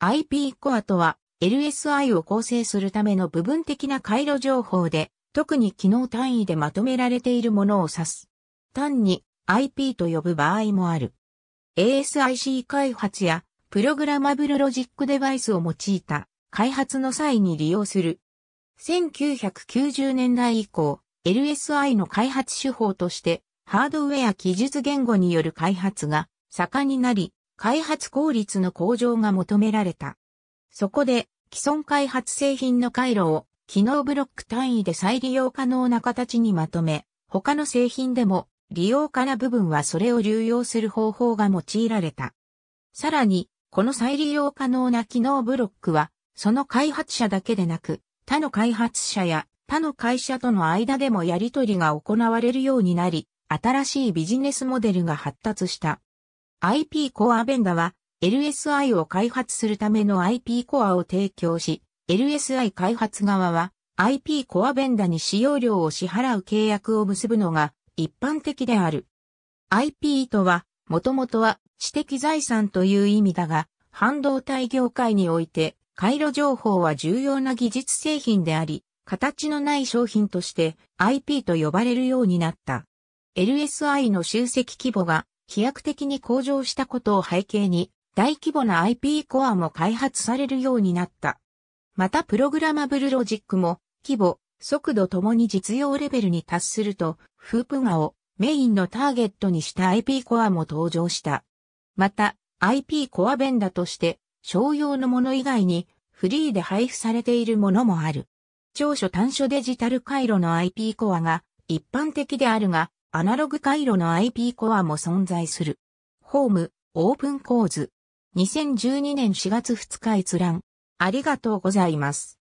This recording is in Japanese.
IP コアとは LSI を構成するための部分的な回路情報で、特に機能単位でまとめられているものを指す。単に IP と呼ぶ場合もある。ASIC 開発やプログラマブルロジックデバイスを用いた開発の際に利用する。1990年代以降、LSI の開発手法としてハードウェア技術言語による開発が盛んになり、開発効率の向上が求められた。そこで、既存開発製品の回路を、機能ブロック単位で再利用可能な形にまとめ、他の製品でも利用可な部分はそれを流用する方法が用いられた。さらに、この再利用可能な機能ブロックは、その開発者だけでなく、他の開発者や他の会社との間でもやり取りが行われるようになり、新しいビジネスモデルが発達した。IP コアベンダは LSI を開発するための IP コアを提供し、LSI 開発側は IP コアベンダに使用料を支払う契約を結ぶのが一般的である。IP とは、もともとは知的財産という意味だが、半導体業界において、回路情報は重要な技術製品であり、形のない商品として IP と呼ばれるようになった。LSI の集積規模が飛躍的に向上したことを背景に、大規模な IP コアも開発されるようになった。またプログラマブルロジックも、規模、速度ともに実用レベルに達すると、フープガをメインのターゲットにした IP コアも登場した。また、IP コアベンダとして、商用のもの以外に、フリーで配布されているものもある。長所短所デジタル回路の IP コアが一般的であるが、アナログ回路の IP コアも存在する。ホーム、オープンコーズ。2012年4月2日閲覧。ありがとうございます。